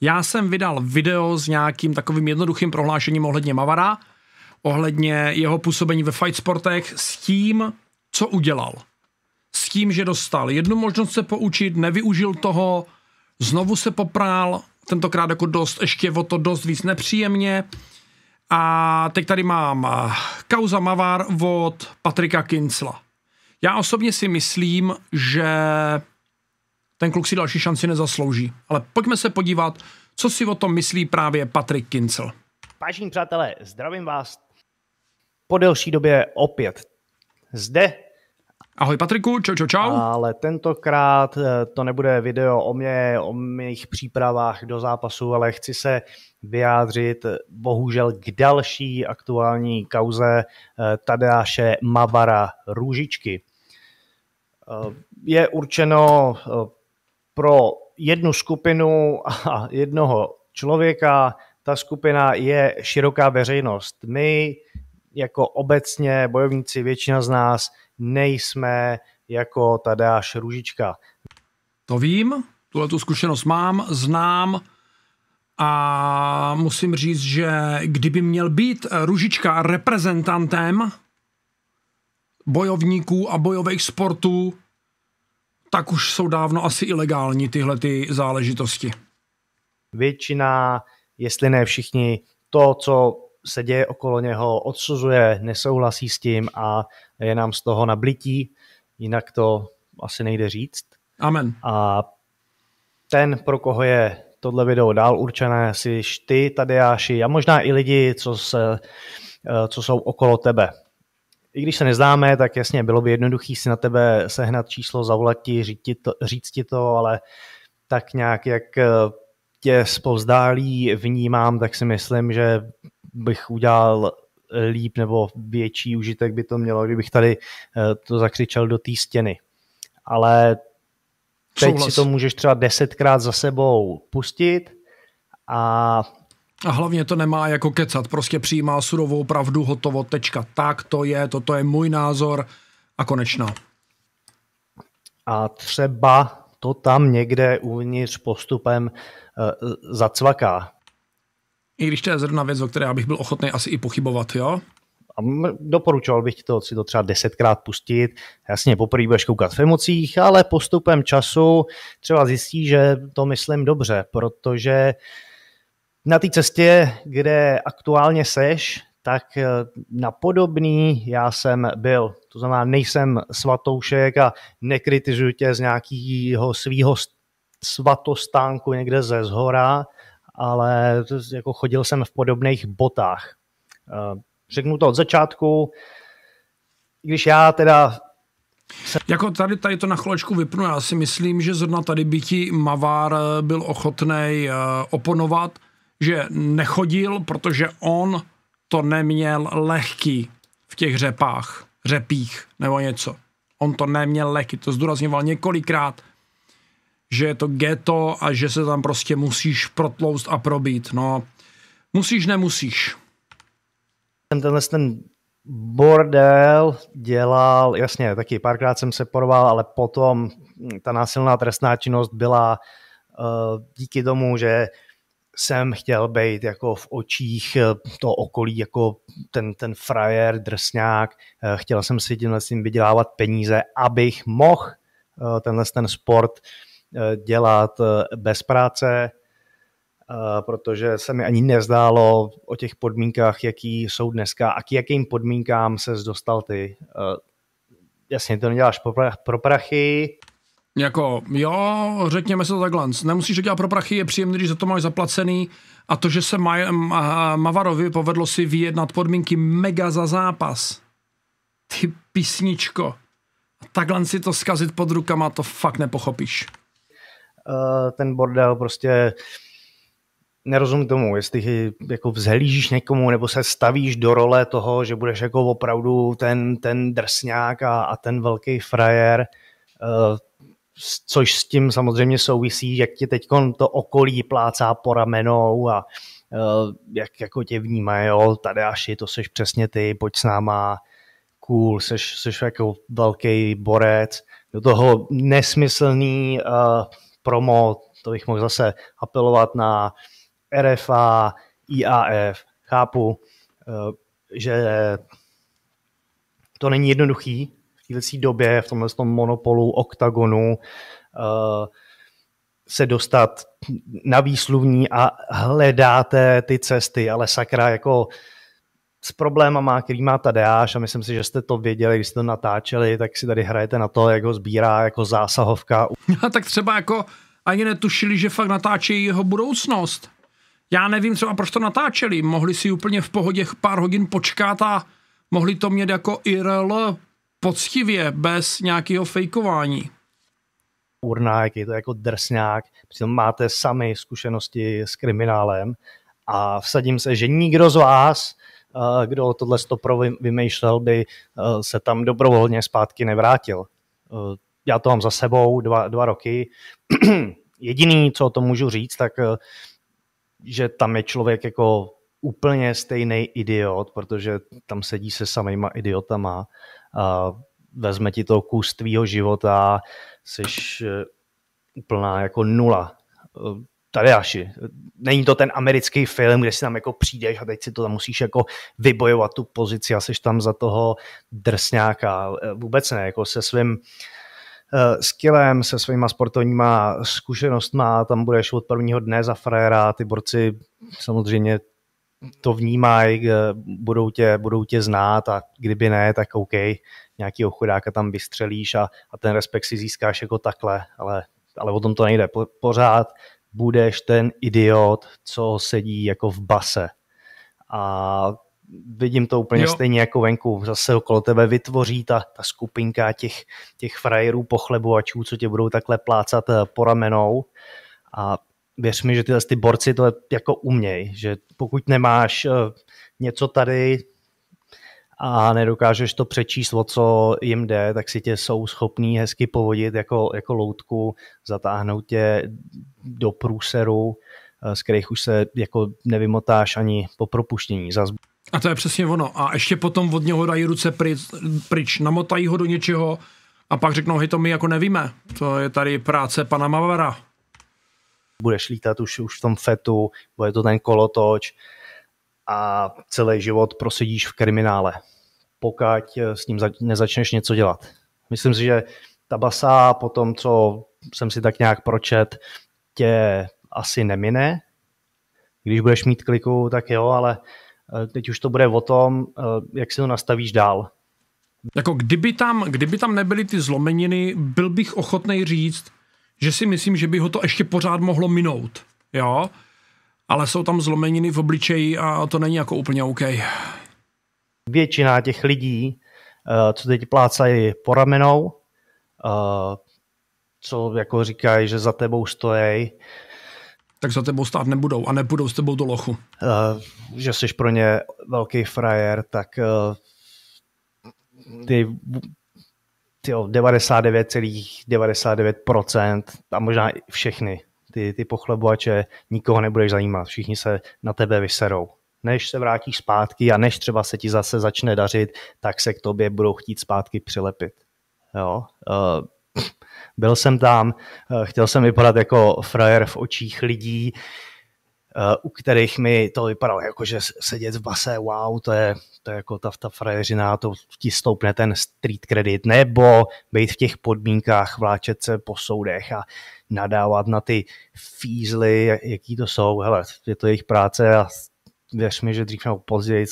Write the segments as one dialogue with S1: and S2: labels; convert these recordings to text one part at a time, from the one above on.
S1: Já jsem vydal video s nějakým takovým jednoduchým prohlášením ohledně Mavara, ohledně jeho působení ve fight sportech s tím, co udělal. S tím, že dostal jednu možnost se poučit, nevyužil toho, znovu se poprál, tentokrát jako dost, ještě o to dost víc nepříjemně. A teď tady mám eh, kauza Mavar od Patrika Kincla. Já osobně si myslím, že ten kluk si další šanci nezaslouží. Ale pojďme se podívat, co si o tom myslí právě Patrik Kincel.
S2: Vážení přátelé, zdravím vás
S1: po delší době opět zde. Ahoj
S2: Patriku, čau, čau, čau. Ale tentokrát eh, to nebude video o mě, o mých přípravách do zápasu, ale chci se vyjádřit eh, bohužel k další aktuální kauze eh, Tadeáše Mavara Růžičky. Je určeno pro jednu skupinu a jednoho člověka, ta skupina je široká veřejnost. My jako obecně bojovníci, většina z nás, nejsme jako Tadeáš Růžička.
S1: To vím, tuhle tu zkušenost mám, znám a musím říct, že kdyby měl být Růžička reprezentantem bojovníků a bojových sportů, tak už jsou dávno asi ilegální tyhle ty záležitosti.
S2: Většina, jestli ne všichni, to, co se děje okolo něho, odsuzuje, nesouhlasí s tím a je nám z toho nablití, jinak to asi nejde říct. Amen. A ten, pro koho je tohle video dál určené, si ty, Tadeáši, a možná i lidi, co, se, eh, co jsou okolo tebe i když se neznáme, tak jasně, bylo by jednoduchý si na tebe sehnat číslo, zavolat ti, říct ti to, říct ti to ale tak nějak, jak eh, tě zpovzdálí vnímám, tak si myslím, že bych udělal líp nebo větší užitek by to mělo, kdybych tady eh, to zakřičel do té stěny. Ale teď Souhlas. si to můžeš třeba desetkrát za sebou
S1: pustit a a hlavně to nemá jako kecat, prostě přijímá surovou pravdu, hotovo, tečka. Tak to je, toto je můj názor a konečná.
S2: A třeba to tam někde uvnitř postupem e, zacvaká. I když to je zrovna věc, o které já bych byl ochotný asi i pochybovat, jo? A doporučoval bych ti to si to třeba desetkrát pustit. Jasně, poprvé budeš koukat v emocích, ale postupem času třeba zjistí, že to myslím dobře, protože na té cestě, kde aktuálně seš, tak eh, na podobný já jsem byl. To znamená, nejsem svatoušek a nekritizuji tě z nějakého svého svatostánku někde ze zhora, ale jako chodil jsem v podobných botách. Eh, řeknu to od začátku, když já teda
S1: jako tady, tady to na chvilečku vypnu, já si myslím, že zrovna tady by ti Mavár eh, byl ochotný oponovat, že nechodil, protože on to neměl lehký v těch řepách, řepích nebo něco. On to neměl lehký, to zdůrazňoval několikrát, že je to ghetto a že se tam prostě musíš protloust a probít. No, musíš, nemusíš.
S2: Tenhle ten bordel dělal, jasně, taky párkrát jsem se porval, ale potom ta násilná trestná činnost byla uh, díky tomu, že jsem chtěl být jako v očích eh, to okolí, jako ten, ten frajer, drsňák. Eh, chtěl jsem si tímhle s tím vydělávat peníze, abych mohl eh, tenhle ten sport dělat bez práce, protože se mi ani nezdálo o těch podmínkách, jaký jsou dneska a k jakým podmínkám se dostal ty. Jasně, to neděláš
S1: pro prachy, jako, jo, řekněme se to takhle. Nemusíš to dělat pro prachy, je příjemný, když za to máš zaplacený. A to, že se Maj, ma, Mavarovi povedlo si vyjednat podmínky mega za zápas. Ty písničko. Takhle si to skazit pod rukama, to fakt nepochopíš.
S2: Uh, ten bordel prostě nerozumím tomu, jestli jako vzhlížíš někomu nebo se stavíš do role toho, že budeš jako opravdu ten, ten drsňák a, a ten velký frajer. Uh, což s tím samozřejmě souvisí, jak ti teď to okolí plácá po ramenou a eh, jak jako tě vnímá, jo, tady Aši, to seš přesně ty, pojď s náma, cool, seš, seš jako velký borec, do toho nesmyslný uh, promo, to bych mohl zase apelovat na RFA, IAF, chápu, uh, že to není jednoduchý, této době, v tomhle tom monopolu, oktagonu, eh, se dostat na výsluvní a hledáte ty cesty, ale sakra, jako s problémama, který má Tadeáš a myslím si, že jste to věděli, když jste to natáčeli, tak si tady hrajete na to, jak ho sbírá jako zásahovka. A
S1: no, tak třeba jako ani netušili, že fakt natáčejí jeho budoucnost. Já nevím třeba, proč to natáčeli. Mohli si úplně v pohodě pár hodin počkat a mohli to mít jako IRL poctivě, bez nějakého fejkování.
S2: Urnák, je to jako drsňák, přitom máte sami zkušenosti s kriminálem a vsadím se, že nikdo z vás, eh, kdo tohle stopro vymýšlel, by eh, se tam dobrovolně zpátky nevrátil. Eh, já to mám za sebou dva, dva roky. Jediný, co o tom můžu říct, tak že tam je člověk jako úplně stejný idiot, protože tam sedí se samýma idiotama a vezme ti to kus tvýho života, jsi eh, úplná jako nula. Eh, Tadeáši, není to ten americký film, kde si tam jako přijdeš a teď si to tam musíš jako vybojovat tu pozici a jsi tam za toho drsňáka. Eh, vůbec ne, jako se svým skillem, se svýma sportovníma zkušenostma, tam budeš od prvního dne za frajera, ty borci samozřejmě to vnímají, eh, budou tě, budou tě znát a kdyby ne, tak OK, nějaký chudáka tam vystřelíš a, a ten respekt si získáš jako takhle, ale, ale o tom to nejde. Po, pořád budeš ten idiot, co sedí jako v base. A vidím to úplně jo. stejně jako venku. Zase okolo tebe vytvoří ta, ta skupinka těch, těch frajerů pochlebovačů, co tě budou takhle plácat eh, po ramenou. A věř mi, že tyhle ty borci to jako umějí, že pokud nemáš eh, něco tady a nedokážeš to přečíst, o co jim jde, tak si tě jsou schopní hezky povodit jako, jako loutku, zatáhnout tě do průseru, eh, z kterých už se jako nevymotáš ani po propuštění. Zas...
S1: A to je přesně ono. A ještě potom od něho dají ruce pryč, pryč namotají ho do něčeho a pak řeknou, hej, to my jako nevíme. To je tady práce pana Mavara
S2: budeš lítat už, už v tom fetu, bude to ten kolotoč a celý život prosedíš v kriminále, pokud eh, s ním nezačneš něco dělat. Myslím si, že ta basa po tom, co jsem si tak nějak pročet, tě asi nemine. Když budeš mít kliku, tak jo, ale eh, teď už to bude o tom, eh, jak si to nastavíš dál.
S1: Jako kdyby tam, kdyby tam nebyly ty zlomeniny, byl bych ochotný říct, že si myslím, že by ho to ještě pořád mohlo minout. Jo? Ale jsou tam zlomeniny v obličeji a to není jako úplně OK. Většina těch lidí, eh, co teď plácají po ramenou,
S2: eh, co jako říkají, že za tebou stojí, tak za tebou stát nebudou a nebudou s tebou do lochu. Eh, že jsi pro ně velký frajer, tak ty 99,99% a možná i všechny ty, ty pochlebovače, nikoho nebudeš zajímat, všichni se na tebe vyserou. Než se vrátíš zpátky a než třeba se ti zase začne dařit, tak se k tobě budou chtít zpátky přilepit. Jo? Uh, byl jsem tam, eh, chtěl jsem vypadat jako frajer v očích lidí, Eh, u kterých mi to vypadalo jako, že sedět v base, wow, to je, to je jako ta, ta frajeřina, to ti stoupne ten street credit, nebo být v těch podmínkách, vláčet se po soudech a nadávat na ty fízly, jaký to jsou, hele, je to jejich práce a věř mi, že dřív nebo později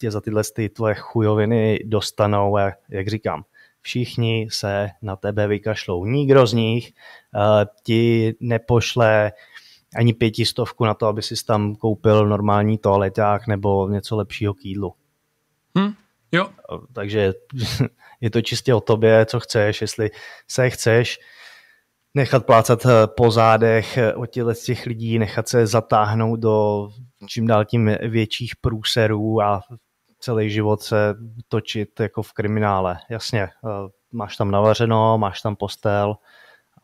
S2: tě za tyhle ty tvoje chujoviny dostanou a jak říkám, všichni se na tebe vykašlou. Nikdo z nich uh, ti nepošle ani pětistovku na to, aby si tam koupil normální toaleták nebo něco lepšího k jídlu. Hmm, jo. Takže je to čistě o tobě, co chceš, jestli se chceš nechat plácat eh, po zádech eh, od těch lidí, nechat se zatáhnout do čím dál tím větších průserů a celý život se točit jako v kriminále. Jasně, eh, máš tam navařeno, máš tam postel,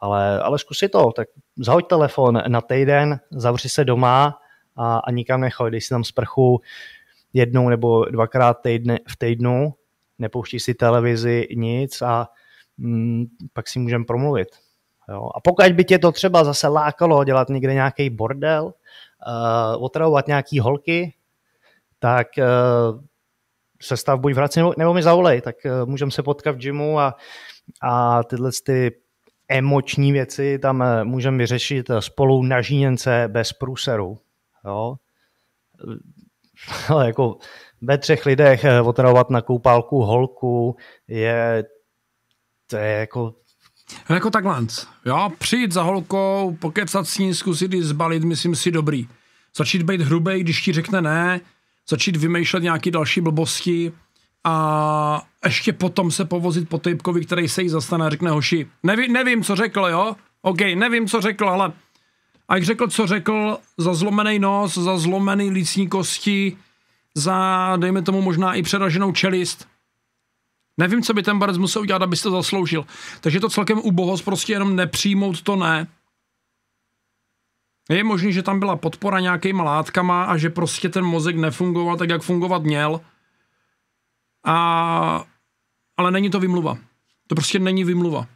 S2: ale, ale zkusy to, tak zahoď telefon na týden, zavři se doma a, a nikam nechoď, dej si tam sprchu jednou nebo dvakrát týdne, v týdnu, nepouští si televizi, nic a mm, pak si můžeme promluvit. Jo. A pokud by tě to třeba zase lákalo dělat někde nějaký bordel, uh, otravovat nějaký holky, tak uh, eh, stav buď vrací nebo, nebo mi zavolej, tak uh, můžeme se potkat v gymu a, a tyhle ty emoční věci tam eh, můžeme vyřešit eh, spolu na žíněnce bez průseru. Jo? Ale jako ve třech lidech eh, otravovat na koupálku holku je to je jako
S1: no jako takhle, jo, přijít za holkou, pokecat s ní, zkusit ji zbalit, myslím si dobrý. Začít být hrubý, když ti řekne ne, začít vymýšlet nějaké další blbosti, a ještě potom se povozit po typkovi, který se jí zastane a řekne hoši, Nevi, nevím, co řekl, jo? OK, nevím, co řekl, ale a jak řekl, co řekl, za zlomený nos, za zlomený lícní kosti, za, dejme tomu, možná i přeraženou čelist. Nevím, co by ten barec musel udělat, aby to zasloužil. Takže to celkem ubohost, prostě jenom nepřijmout to ne. Je možné, že tam byla podpora nějakýma látkama a že prostě ten mozek nefungoval tak, jak fungovat měl. A, ale není to vymluva. To prostě není vymluva.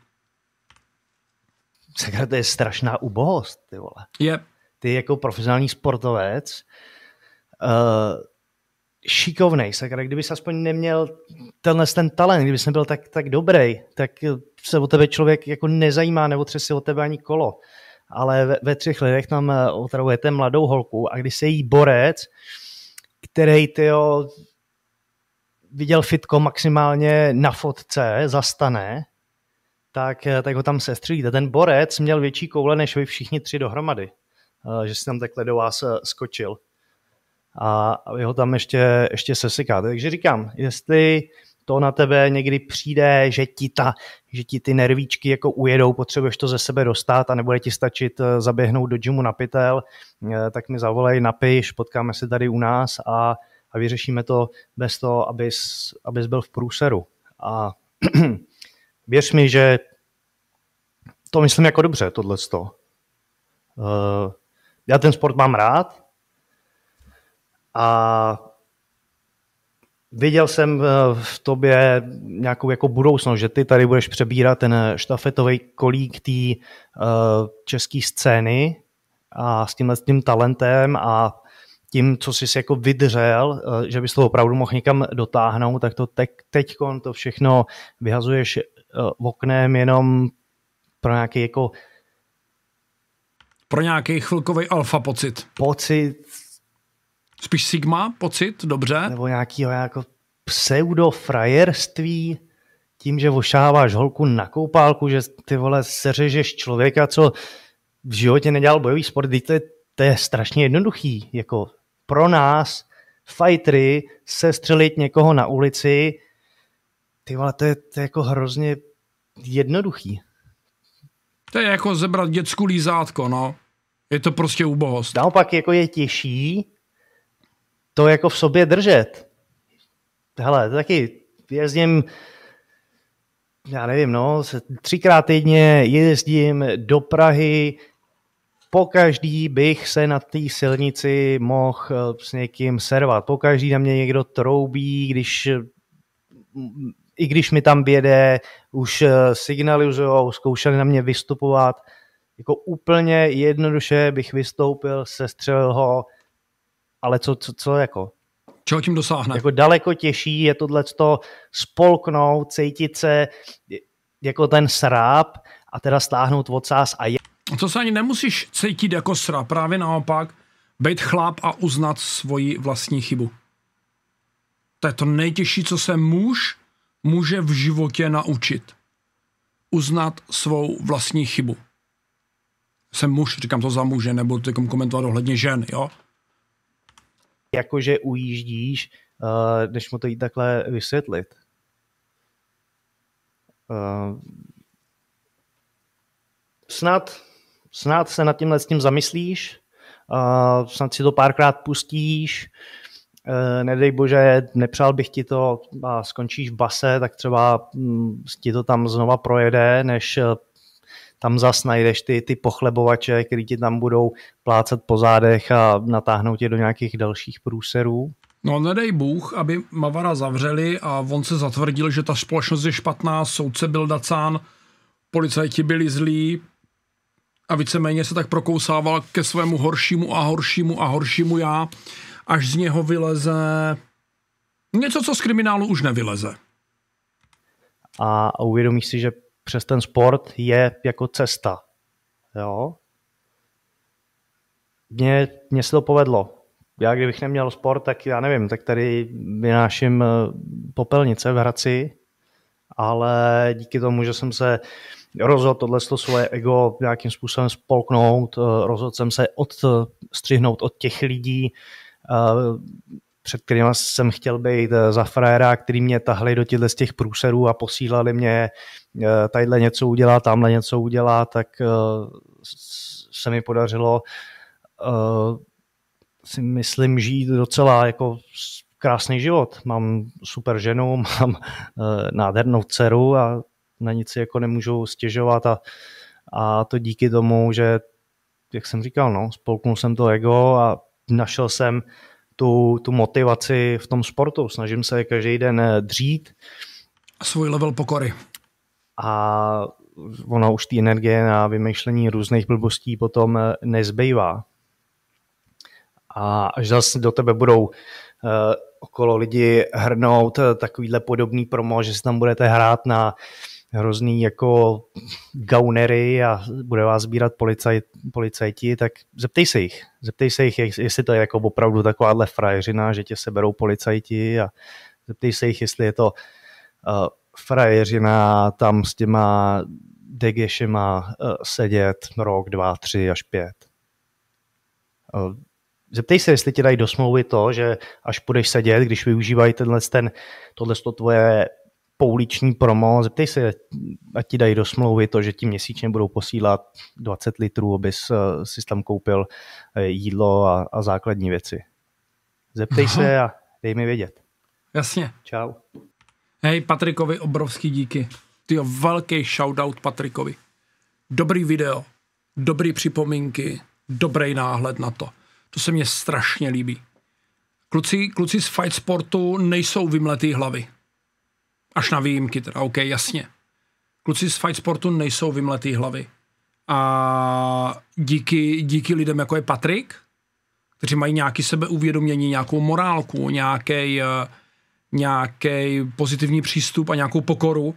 S2: Sakra, to je strašná ubohost, ty vole.
S1: Je. Ty
S2: jako profesionální sportovec, uh, šikovnej, sakra, kdyby se aspoň neměl tenhle ten talent, kdyby jsi nebyl tak, tak dobrý, tak se o tebe člověk jako nezajímá, nebo si o tebe ani kolo. Ale ve, ve třech lidech tam eh, otravujete mladou holku a když se jí borec, který ty viděl fitko maximálně na fotce, zastane, tak, eh, tak ho tam sestřelíte. Ten borec měl větší koule než vy všichni tři dohromady, eh, že si tam takhle do vás eh, skočil. A vy ho tam ještě, ještě sesykáte. Takže říkám, jestli to na tebe někdy přijde, že ti, ta, že ti ty nervíčky jako ujedou, potřebuješ to ze sebe dostat a nebude ti stačit zaběhnout do gymu na pytel, tak mi zavolej, napiš, potkáme se tady u nás a a vyřešíme to bez toho, abys, abys byl v průseru. A věř mi, že to myslím jako dobře, tohle to. Eh, já ten sport mám rád a viděl jsem eh, v tobě nějakou jako budoucnost, že ty tady budeš přebírat ten štafetový kolík té eh, české scény a s tímhle tím talentem a tím, co jsi jako vydřel, eh, že bys to opravdu mohl někam dotáhnout, tak to te- teď to všechno vyhazuješ eh, oknem jenom pro nějaký jako pro nějaký chvilkový alfa pocit. Pocit. Spíš sigma pocit, dobře. Nebo nějakýho jako pseudo frajerství tím, že ošáváš holku na koupálku, že ty vole seřežeš člověka, co v životě nedělal bojový sport, to je, to je strašně jednoduchý, jako pro nás, se střelit někoho na ulici, ty vole, to je, to je jako hrozně jednoduchý.
S1: To je jako zebrat dětskou lízátko, no. Je to prostě ubohost. Naopak jako je těžší to jako v sobě držet.
S2: Hele, taky jezdím, já nevím, no, třikrát týdně jezdím do Prahy po každý bych se na té silnici mohl eh, s někým servat. Po každý na mě někdo troubí, když mm, i když mi tam běde, už eh, signalizujou, zkoušeli na mě vystupovat. Jako úplně jednoduše bych vystoupil, sestřelil ho, ale co, co, co jako? Čeho tím dosáhne? Jako daleko těžší je to spolknout, cítit se jako ten
S1: sráb a teda stáhnout odsás a je to se ani nemusíš cítit jako sra, právě naopak, být chlap a uznat svoji vlastní chybu. To je to nejtěžší, co se muž může v životě naučit. Uznat svou vlastní chybu. Jsem muž, říkám to za muže, nebo teď komentovat ohledně žen, jo? Jakože
S2: ujíždíš, než eh, mu to jít takhle vysvětlit. Eh, snad snad se nad tímhle s tím zamyslíš, uh, snad si to párkrát pustíš, uh, nedej bože, nepřál bych ti to a skončíš v base, tak třeba um, ti to tam znova projede, než uh, tam zas najdeš ty, ty pochlebovače, který ti tam budou plácat po zádech a natáhnou tě do nějakých dalších průserů.
S1: No nedej bůh, aby Mavara zavřeli a on se zatvrdil, že ta společnost je špatná, soudce byl dacán, policajti byli zlí, a víceméně se tak prokousával ke svému horšímu a horšímu a horšímu já, až z něho vyleze něco, co z kriminálu už nevyleze.
S2: A uvědomíš si, že přes ten sport je jako cesta. Jo? Mně, mně se to povedlo. Já kdybych neměl sport, tak já nevím, tak tady vynáším eh, popelnice v Hradci, ale díky tomu, že jsem se uh, rozhodl tohle svoje ego nějakým způsobem spolknout, eh, rozhodl jsem se odstřihnout eh, od těch lidí, eh, před kterými jsem chtěl být za frajera, který mě tahli do těchto z těch průserů a posílali mě tadyhle něco udělat, tamhle něco udělat, tak se mi podařilo si myslím žít docela jako krásný život. Mám super ženu, mám nádhernou dceru a na nic si jako nemůžou stěžovat a, a to díky tomu, že jak jsem říkal, no, spolknul jsem to ego a našel jsem tu, tu motivaci v tom sportu. Snažím se každý den dřít. Svůj level pokory. A ono už ty energie na vymýšlení různých blbostí potom nezbývá. A až zase do tebe budou uh, okolo lidi hrnout eh, takovýhle podobný promo, že se tam budete hrát na hrozný jako gaunery a bude vás sbírat policaj, policajti, tak zeptej se jich. Zeptej se jich, jestli to je jako opravdu takováhle frajeřina, že tě seberou policajti a zeptej se jich, jestli je to uh, frajeřina tam s těma degešima uh, eh, sedět rok, dva, tři až pět. Uh, Zeptej se, jestli ti dají do smlouvy to, že až půjdeš sedět, když využívají tenhle ten, tohle tvoje pouliční promo, zeptej se, ať ti dají do smlouvy to, že ti měsíčně budou posílat 20 litrů, abys eh, si tam koupil eh, jídlo a, a základní věci. Zeptej no. se a dej mi vědět.
S1: Jasně. Čau. Hej, Patrikovi obrovský díky. Ty velký shoutout Patrikovi. Dobrý video, dobrý připomínky, dobrý náhled na to. To se mně strašně líbí. Kluci, kluci z Fight Sportu nejsou vymletý hlavy Až na výjimky teda, OK, jasně. Kluci z Fight Sportu nejsou vymletý hlavy. A díky, díky lidem, jako je Patrik, kteří mají nějaké sebeuvědomění, nějakou morálku, nějaký eh, nějaký pozitivní přístup a nějakou pokoru,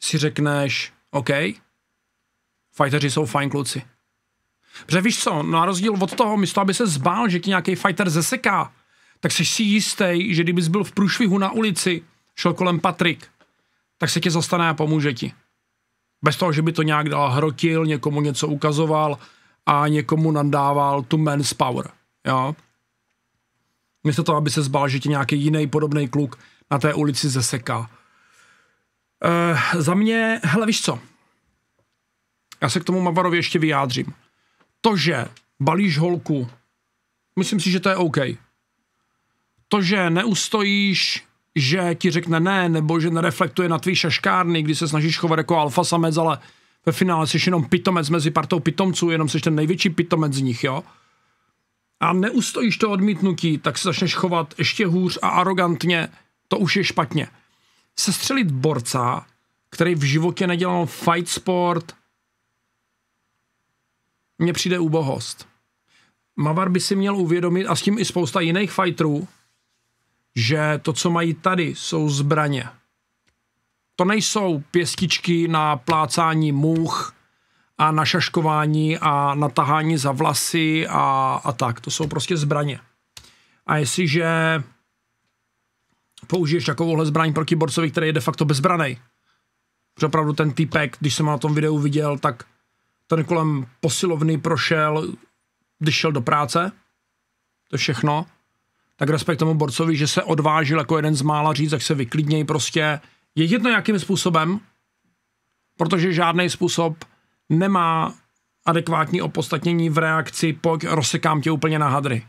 S1: si řekneš, OK, fighteři jsou fajn kluci. Protože víš co, na rozdíl od toho, místo aby se zbál, že ti nějaký fighter zeseká, tak jsi si jistý, že kdybys byl v průšvihu na ulici, šel kolem Patrik tak se ti zastane a pomůže ti. Bez toho, že by to nějak dal hrotil, někomu něco ukazoval a někomu nadával tu men's power. Jo? Místo toho, aby se zbal, že ti nějaký jiný podobný kluk na té ulici zeseká. E, za mě, hele víš co, já se k tomu Mavarovi ještě vyjádřím. To, že balíš holku, myslím si, že to je OK. To, že neustojíš že ti řekne ne, nebo že nereflektuje na tvý šaškárny, kdy se snažíš chovat jako alfa samec, ale ve finále jsi jenom pitomec mezi partou pitomců, jenom jsi ten největší pitomec z nich, jo? A neustojíš to odmítnutí, tak se začneš chovat ještě hůř a arrogantně, to už je špatně. Sestřelit borca, který v životě nedělal fight sport, mně přijde ubohost. Mavar by si měl uvědomit, a s tím i spousta jiných fighterů, že to, co mají tady, jsou zbraně. To nejsou pěstičky na plácání much a na šaškování a na tahání za vlasy a, a tak. To jsou prostě zbraně. A jestliže použiješ takovouhle zbraň proti borcovi, který je de facto bezbraný, protože opravdu ten týpek, když jsem na tom videu viděl, tak ten kolem posilovny prošel, když šel do práce, to je všechno, tak respekt tomu Borcovi, že se odvážil jako jeden z mála říct, tak se vyklidněj prostě. Je jedno jakým způsobem, protože žádný způsob nemá adekvátní opodstatnění v reakci, pojď rozsekám tě úplně na hadry.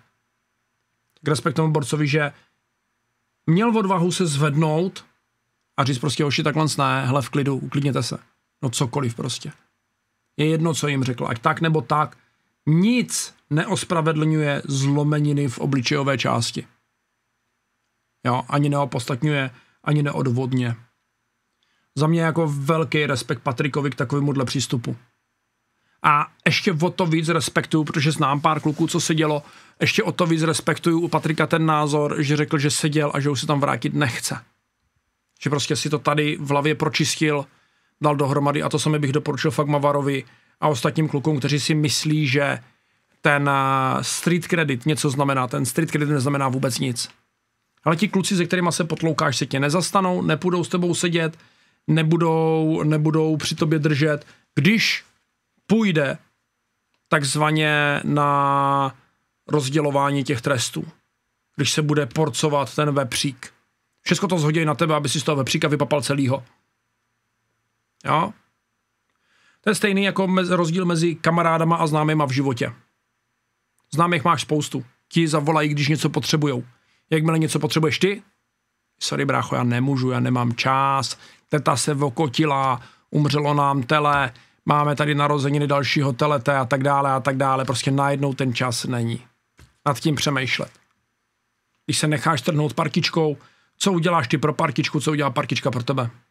S1: Tak respekt tomu Borcovi, že měl odvahu se zvednout a říct prostě hoši takhle ne, hle v klidu, uklidněte se. No cokoliv prostě. Je jedno, co jim řekl, ať tak nebo tak. Nic neospravedlňuje zlomeniny v obličejové části. Jo, ani neopostatňuje, ani neodvodně. Za mě jako velký respekt Patrikovi k takovémuhle přístupu. A ještě o to víc respektuju, protože znám pár kluků, co se dělo, ještě o to víc respektuju u Patrika ten názor, že řekl, že seděl a že už se tam vrátit nechce. Že prostě si to tady v hlavě pročistil, dal dohromady a to sami bych doporučil fakt Mavarovi a ostatním klukům, kteří si myslí, že ten eh, street credit něco znamená. Ten street credit neznamená vůbec nic. Ale ti kluci, se kterými se potloukáš, se tě nezastanou, nepůjdou s tebou sedět, nebudou, nebudou při tobě držet. Když půjde takzvaně na rozdělování těch trestů, když se bude porcovat ten vepřík. Všechno to zhodí na tebe, aby si z toho vepříka vypapal celýho. Jo? To je stejný jako rozdíl mezi kamarádama a známýma v životě. Známých máš spoustu. Ti zavolají, když něco potřebujou. Jakmile něco potřebuješ ty, sorry brácho, já nemůžu, já nemám čas, teta se vokotila, umřelo nám tele, máme tady narozeniny dalšího telete a tak dále a tak dále. Prostě najednou ten čas není. Nad tím přemýšlet. Když se necháš trhnout partičkou, co uděláš ty pro partičku, co udělá partička pro tebe?